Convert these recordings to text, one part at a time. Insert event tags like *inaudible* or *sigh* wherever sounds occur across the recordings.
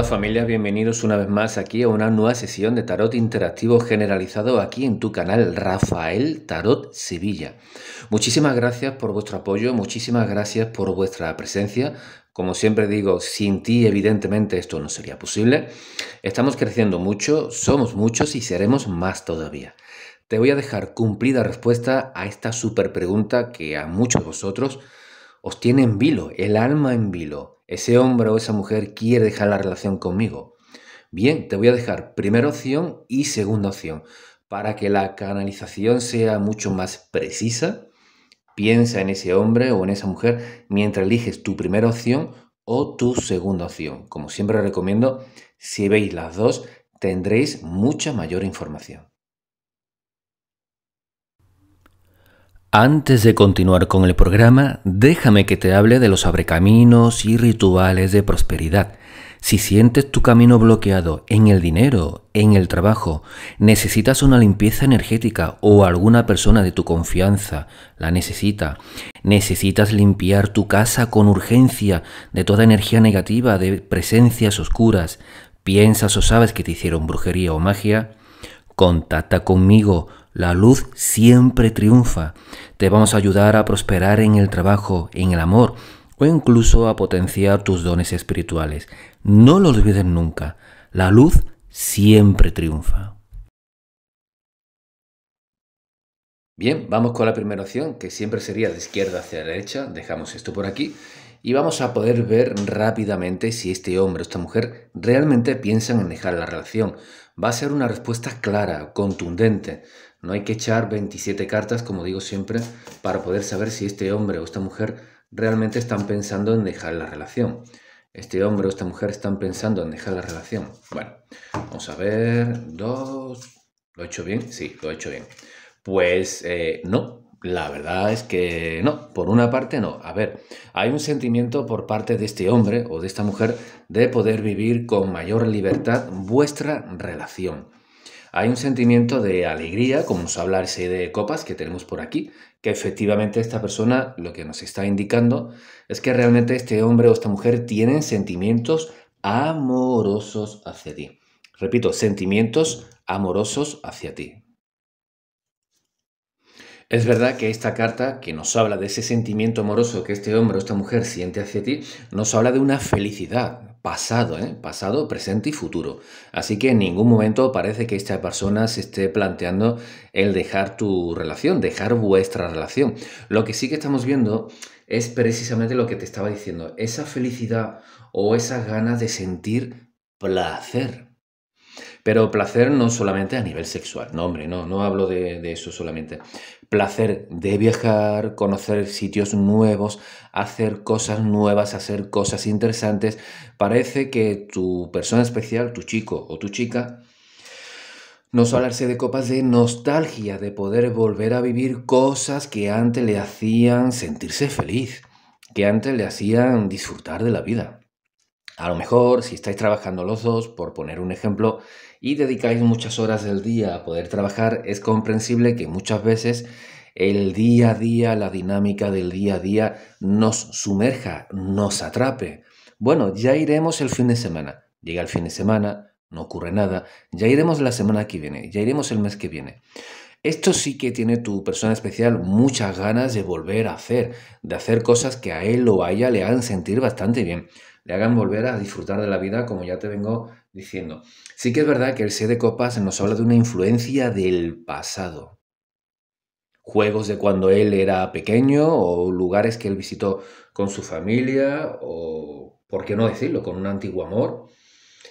Hola familia, bienvenidos una vez más aquí a una nueva sesión de tarot interactivo generalizado aquí en tu canal Rafael Tarot Sevilla. Muchísimas gracias por vuestro apoyo, muchísimas gracias por vuestra presencia. Como siempre digo, sin ti evidentemente esto no sería posible. Estamos creciendo mucho, somos muchos y seremos más todavía. Te voy a dejar cumplida respuesta a esta super pregunta que a muchos de vosotros os tiene en vilo, el alma en vilo. Ese hombre o esa mujer quiere dejar la relación conmigo. Bien, te voy a dejar primera opción y segunda opción. Para que la canalización sea mucho más precisa, piensa en ese hombre o en esa mujer mientras eliges tu primera opción o tu segunda opción. Como siempre recomiendo, si veis las dos, tendréis mucha mayor información. Antes de continuar con el programa, déjame que te hable de los abrecaminos y rituales de prosperidad. Si sientes tu camino bloqueado en el dinero, en el trabajo, necesitas una limpieza energética o alguna persona de tu confianza la necesita, necesitas limpiar tu casa con urgencia de toda energía negativa, de presencias oscuras, piensas o sabes que te hicieron brujería o magia, contacta conmigo la luz siempre triunfa. Te vamos a ayudar a prosperar en el trabajo, en el amor o incluso a potenciar tus dones espirituales. No lo olvides nunca. La luz siempre triunfa. Bien, vamos con la primera opción, que siempre sería de izquierda hacia derecha. Dejamos esto por aquí y vamos a poder ver rápidamente si este hombre o esta mujer realmente piensan en dejar la relación. Va a ser una respuesta clara, contundente. No hay que echar 27 cartas, como digo siempre, para poder saber si este hombre o esta mujer realmente están pensando en dejar la relación. Este hombre o esta mujer están pensando en dejar la relación. Bueno, vamos a ver. Dos. ¿Lo he hecho bien? Sí, lo he hecho bien. Pues eh, no, la verdad es que no, por una parte no. A ver, hay un sentimiento por parte de este hombre o de esta mujer de poder vivir con mayor libertad vuestra relación. Hay un sentimiento de alegría, como habla ese de copas que tenemos por aquí, que efectivamente esta persona lo que nos está indicando es que realmente este hombre o esta mujer tienen sentimientos amorosos hacia ti. Repito, sentimientos amorosos hacia ti. Es verdad que esta carta, que nos habla de ese sentimiento amoroso que este hombre o esta mujer siente hacia ti, nos habla de una felicidad, pasado, ¿eh? pasado, presente y futuro. Así que en ningún momento parece que esta persona se esté planteando el dejar tu relación, dejar vuestra relación. Lo que sí que estamos viendo es precisamente lo que te estaba diciendo, esa felicidad o esas ganas de sentir placer. Pero placer no solamente a nivel sexual, no hombre, no, no hablo de, eso solamente. Placer de viajar, conocer sitios nuevos, hacer cosas nuevas, hacer cosas interesantes. Parece que tu persona especial, tu chico o tu chica, suele hablarse de copas de nostalgia, de poder volver a vivir cosas que antes le hacían sentirse feliz, que antes le hacían disfrutar de la vida. A lo mejor, si estáis trabajando los dos, por poner un ejemplo, y dedicáis muchas horas del día a poder trabajar, es comprensible que muchas veces el día a día, la dinámica del día a día nos sumerja, nos atrape. Bueno, ya iremos el fin de semana. Llega el fin de semana, no ocurre nada. Ya iremos la semana que viene, ya iremos el mes que viene. Esto sí que tiene tu persona especial muchas ganas de volver a hacer, de hacer cosas que a él o a ella le hagan sentir bastante bien, le hagan volver a disfrutar de la vida como ya te vengo diciendo. Sí que es verdad que el 6 de copas nos habla de una influencia del pasado. Juegos de cuando él era pequeño o lugares que él visitó con su familia o, por qué no decirlo, con un antiguo amor.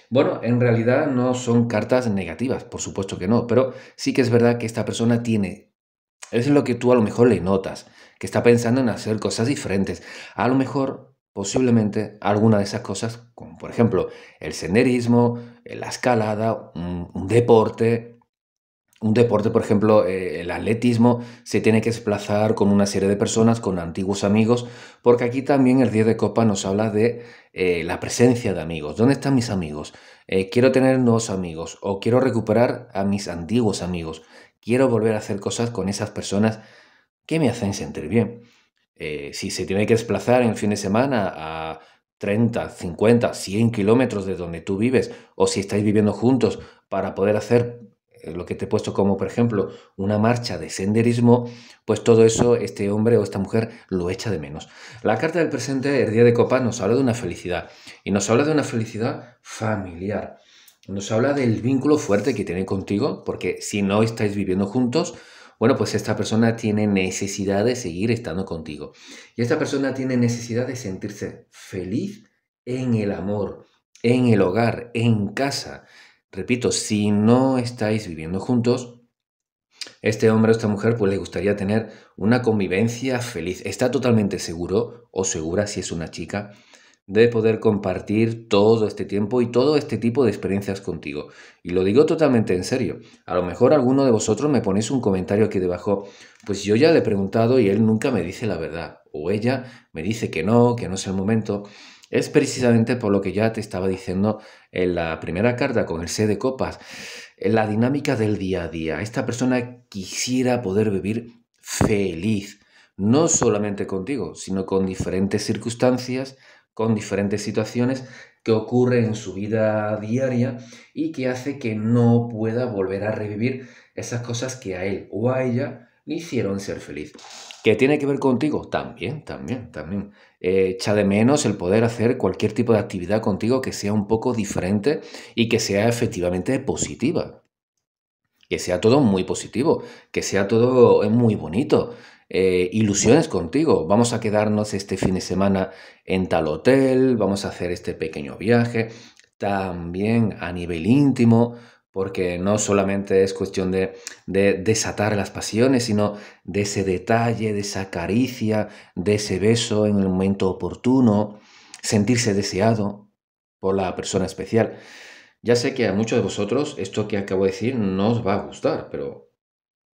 Bueno, en realidad no son cartas negativas, por supuesto que no, pero sí que es verdad que esta persona tiene, es lo que tú a lo mejor le notas, que está pensando en hacer cosas diferentes. A lo mejor posiblemente alguna de esas cosas, como por ejemplo el senderismo, eh, la escalada, un, deporte. Un deporte, por ejemplo, eh, el atletismo, se tiene que desplazar con una serie de personas, con antiguos amigos, porque aquí también el 10 de copa nos habla de eh, la presencia de amigos. ¿Dónde están mis amigos? quiero tener nuevos amigos o quiero recuperar a mis antiguos amigos. Quiero volver a hacer cosas con esas personas que me hacen sentir bien. Eh, si se tiene que desplazar en fin de semana a 30, 50, 100 kilómetros de donde tú vives, o si estáis viviendo juntos para poder hacer eh, lo que te he puesto como, por ejemplo, una marcha de senderismo, pues todo eso este hombre o esta mujer lo echa de menos. La carta del presente, el día de copa, nos habla de una felicidad, y nos habla de una felicidad familiar. Nos habla del vínculo fuerte que tiene contigo, porque si no estáis viviendo juntos, bueno, pues esta persona tiene necesidad de seguir estando contigo. Y esta persona tiene necesidad de sentirse feliz en el amor, en el hogar, en casa. Repito, si no estáis viviendo juntos, este hombre o esta mujer pues le gustaría tener una convivencia feliz. Está totalmente seguro o segura si es una chica de poder compartir todo este tiempo y todo este tipo de experiencias contigo. Y lo digo totalmente en serio. A lo mejor alguno de vosotros me ponéis un comentario aquí debajo, pues yo ya le he preguntado y él nunca me dice la verdad. O ella me dice que no, que no es el momento. Es precisamente por lo que ya te estaba diciendo en la primera carta con el C de copas. En la dinámica del día a día. Esta persona quisiera poder vivir feliz. No solamente contigo, sino con diferentes circunstancias, con diferentes situaciones que ocurren en su vida diaria y que hace que no pueda volver a revivir esas cosas que a él o a ella le hicieron ser feliz. ¿Qué tiene que ver contigo? También, también, también. Eh, echa de menos el poder hacer cualquier tipo de actividad contigo que sea un poco diferente y que sea efectivamente positiva. Que sea todo muy positivo, que sea todo eh, muy bonito, ilusiones eh, contigo. Vamos a quedarnos este fin de semana en tal hotel, vamos a hacer este pequeño viaje, también a nivel íntimo, porque no solamente es cuestión de, de, desatar las pasiones, sino de ese detalle, de esa caricia, de ese beso en el momento oportuno, sentirse deseado por la persona especial. Ya sé que a muchos de vosotros esto que acabo de decir no os va a gustar, pero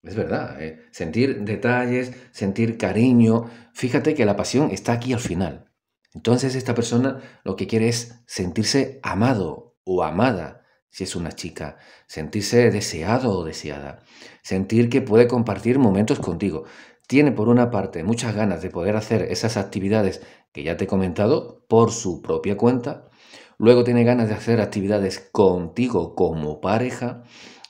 es verdad, eh, sentir detalles, sentir cariño. Fíjate que la pasión está aquí al final. Entonces esta persona lo que quiere es sentirse amado o amada, si es una chica, sentirse deseado o deseada, sentir que puede compartir momentos contigo. Tiene por una parte muchas ganas de poder hacer esas actividades que ya te he comentado por su propia cuenta, luego tiene ganas de hacer actividades contigo como pareja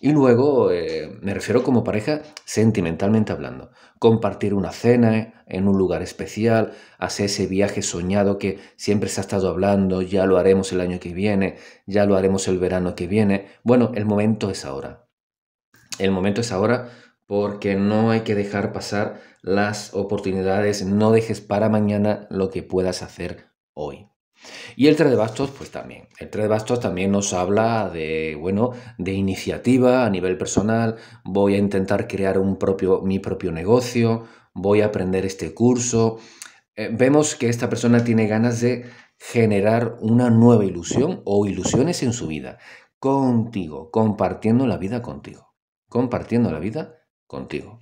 y luego, eh, me refiero como pareja sentimentalmente hablando, compartir una cena en un lugar especial, hacer ese viaje soñado que siempre se ha estado hablando, ya lo haremos el año que viene, ya lo haremos el verano que viene. Bueno, el momento es ahora. El momento es ahora porque no hay que dejar pasar las oportunidades, no dejes para mañana lo que puedas hacer hoy. Y el 3 de bastos, pues también. El 3 de bastos también nos habla de, bueno, de iniciativa a nivel personal. Voy a intentar crear un propio, mi propio negocio, voy a aprender este curso. Eh, vemos que esta persona tiene ganas de generar una nueva ilusión o ilusiones en su vida, contigo, compartiendo la vida contigo, compartiendo la vida contigo.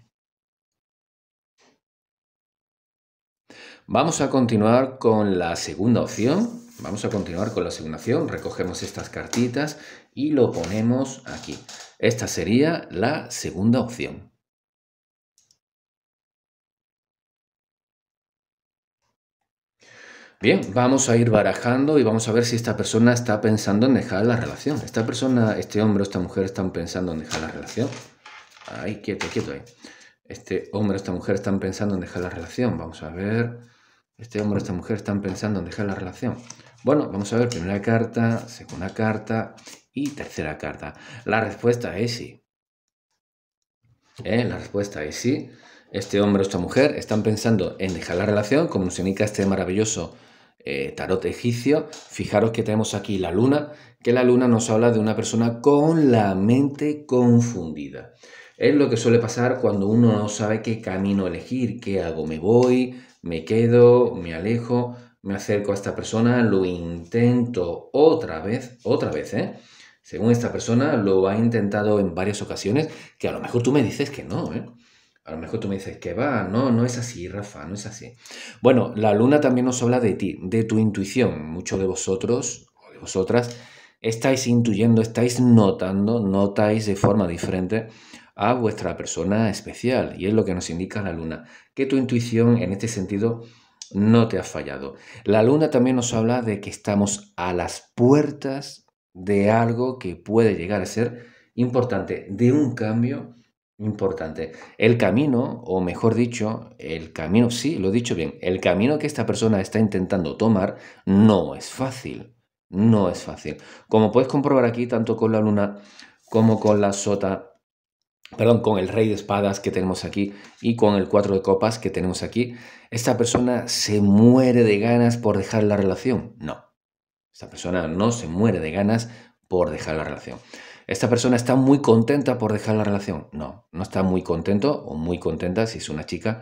Vamos a continuar con la segunda opción. Vamos a continuar con la segunda opción. Recogemos estas cartitas y lo ponemos aquí. Esta sería la segunda opción. Bien, vamos a ir barajando y vamos a ver si esta persona está pensando en dejar la relación. Esta persona, este hombre o esta mujer están pensando en dejar la relación. Ahí, quieto, quieto ahí. Este hombre o esta mujer están pensando en dejar la relación. Vamos a ver este hombre o esta mujer están pensando en dejar la relación. Bueno, vamos a ver, primera carta, segunda carta y tercera carta. La respuesta es sí. Eh, la respuesta es sí. Este hombre o esta mujer están pensando en dejar la relación, como nos indica este maravilloso eh, tarot egipcio. Fijaros que tenemos aquí la luna, que la luna nos habla de una persona con la mente confundida. Es lo que suele pasar cuando uno no sabe qué camino elegir, qué hago, me voy, me quedo, me alejo, me acerco a esta persona, lo intento otra vez, otra vez, ¿eh? Según esta persona lo ha intentado en varias ocasiones, que a lo mejor tú me dices que no, ¿eh? A lo mejor tú me dices que va, no, no es así, Rafa, no es así. Bueno, la luna también nos habla de ti, de tu intuición. Muchos de vosotros o de vosotras estáis intuyendo, estáis notando, notáis de forma diferente a vuestra persona especial, y es lo que nos indica la luna, que tu intuición en este sentido no te ha fallado. La luna también nos habla de que estamos a las puertas de algo que puede llegar a ser importante, de un cambio importante. El camino, o mejor dicho, el camino, sí, lo he dicho bien, el camino que esta persona está intentando tomar no es fácil, no es fácil. Como puedes comprobar aquí, tanto con la luna como con la sota, perdón, con el rey de espadas que tenemos aquí y con el cuatro de copas que tenemos aquí, esta persona se muere de ganas por dejar la relación. No, esta persona no se muere de ganas por dejar la relación. Esta persona está muy contenta por dejar la relación. No, no está muy contento o muy contenta si es una chica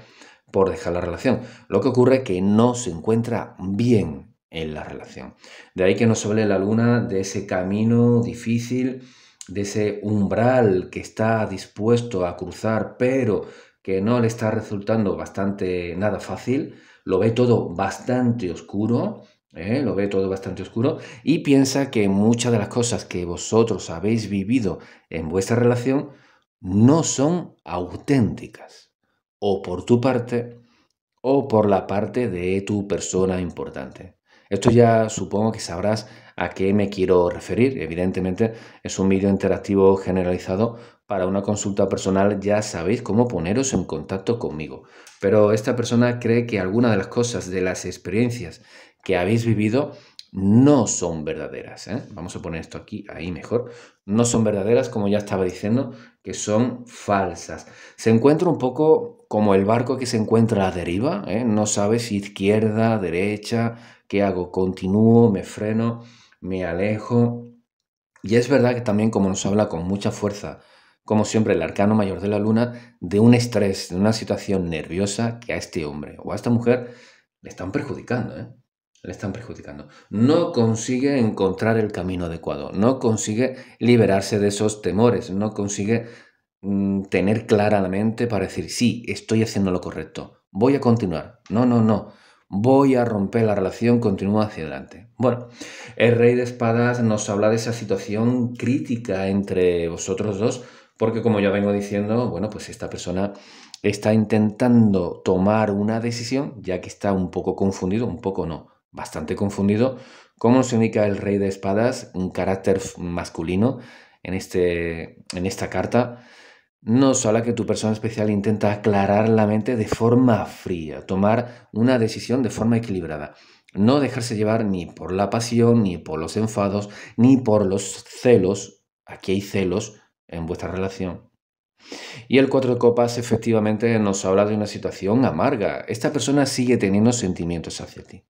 por dejar la relación. Lo que ocurre es que no se encuentra bien en la relación. De ahí que nos hable la luna de ese camino difícil, de ese umbral que está dispuesto a cruzar, pero que no le está resultando bastante nada fácil, lo ve todo bastante oscuro, ¿eh? lo ve todo bastante oscuro y piensa que muchas de las cosas que vosotros habéis vivido en vuestra relación no son auténticas, o por tu parte, o por la parte de tu persona importante. Esto ya supongo que sabrás a qué me quiero referir. Evidentemente es un vídeo interactivo generalizado para una consulta personal, ya sabéis cómo poneros en contacto conmigo. Pero esta persona cree que algunas de las cosas, de las experiencias que habéis vivido, no son verdaderas. ¿eh? Vamos a poner esto aquí, ahí mejor. No son verdaderas, como ya estaba diciendo, que son falsas. Se encuentra un poco como el barco que se encuentra a deriva, ¿eh? no sabe si izquierda, derecha, ¿Qué hago? ¿Continúo? ¿Me freno? ¿Me alejo? Y es verdad que también, como nos habla con mucha fuerza, como siempre, el arcano mayor de la luna, de un estrés, de una situación nerviosa que a este hombre o a esta mujer le están perjudicando, ¿eh? Le están perjudicando. No consigue encontrar el camino adecuado, no consigue liberarse de esos temores, no consigue mm, tener clara la mente para decir, sí, estoy haciendo lo correcto, voy a continuar. No, no, no voy a romper la relación, continúa hacia adelante. Bueno, el rey de espadas nos habla de esa situación crítica entre vosotros dos, porque como ya vengo diciendo, bueno, pues esta persona está intentando tomar una decisión, ya que está un poco confundido, un poco no, bastante confundido, cómo se indica el rey de espadas, un carácter masculino en, este, en esta carta no solo que tu persona especial intenta aclarar la mente de forma fría, tomar una decisión de forma equilibrada, no dejarse llevar ni por la pasión, ni por los enfados, ni por los celos, aquí hay celos en vuestra relación. Y el cuatro de copas efectivamente nos habla de una situación amarga, esta persona sigue teniendo sentimientos hacia ti.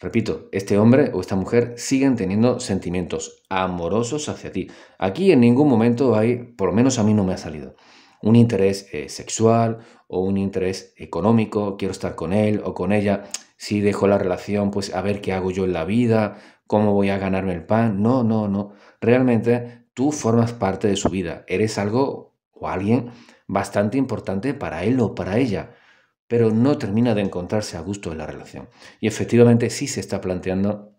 Repito, este hombre o esta mujer siguen teniendo sentimientos amorosos hacia ti. Aquí en ningún momento hay, por lo menos a mí no me ha salido, un interés eh, sexual o un interés económico, quiero estar con él o con ella, si dejo la relación, pues a ver qué hago yo en la vida, cómo voy a ganarme el pan. No, no, no. Realmente tú formas parte de su vida, eres algo o alguien bastante importante para él o para ella pero no termina de encontrarse a gusto en la relación. Y efectivamente sí se está planteando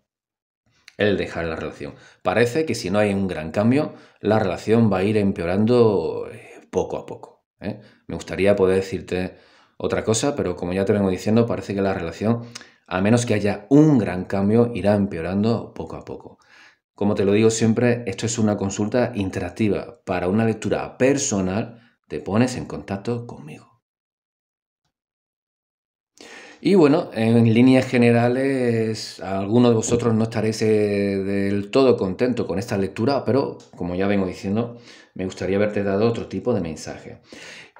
el dejar la relación. Parece que si no hay un gran cambio, la relación va a ir empeorando eh, poco a poco. ¿eh? Me gustaría poder decirte otra cosa, pero como ya te vengo diciendo, parece que la relación, a menos que haya un gran cambio, irá empeorando poco a poco. Como te lo digo siempre, esto es una consulta interactiva. Para una lectura personal, te pones en contacto conmigo. Y bueno, en líneas generales, algunos de vosotros no estaréis eh, del todo contento con esta lectura, pero como ya vengo diciendo, me gustaría haberte dado otro tipo de mensaje.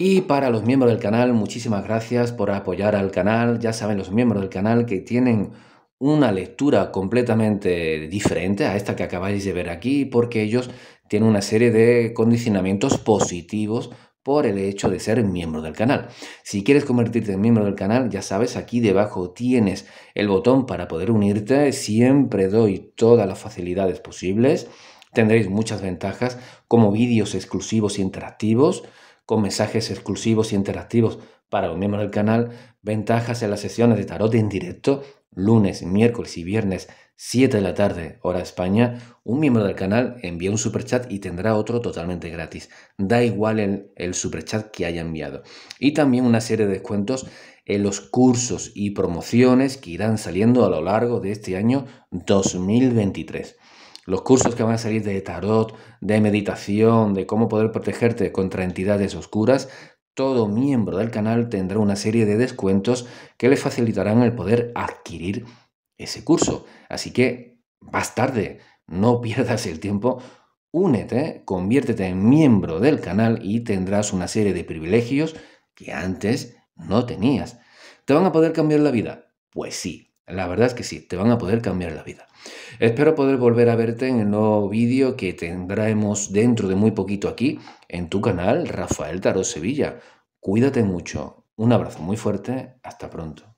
Y para los miembros del canal, muchísimas gracias por apoyar al canal. Ya saben, los miembros del canal que tienen una lectura completamente diferente a esta que acabáis de ver aquí, porque ellos tienen una serie de condicionamientos positivos por el hecho de ser miembro del canal. Si quieres convertirte en miembro del canal, ya sabes, aquí debajo tienes el botón para poder unirte. Siempre doy todas las facilidades posibles. Tendréis muchas ventajas como vídeos exclusivos e interactivos, con mensajes exclusivos e interactivos para los miembros del canal, ventajas en las sesiones de tarot en directo lunes, miércoles y viernes, 7 de la tarde, hora España, un miembro del canal envía un superchat y tendrá otro totalmente gratis. Da igual el, superchat que haya enviado. Y también una serie de descuentos en los cursos y promociones que irán saliendo a lo largo de este año 2023. Los cursos que van a salir de tarot, de meditación, de cómo poder protegerte contra entidades oscuras, todo miembro del canal tendrá una serie de descuentos que le facilitarán el poder adquirir ese curso. Así que más tarde, no *laughs* pierdas el tiempo, únete, conviértete en miembro del canal y tendrás una serie de privilegios que antes no tenías. ¿Te van a poder cambiar la vida? Pues sí, la verdad es que sí, te van a poder cambiar la vida. Espero poder volver a verte en el nuevo vídeo que tendremos dentro de muy poquito aquí en tu canal Rafael Tarot Sevilla. Cuídate mucho. Un abrazo muy fuerte. Hasta pronto.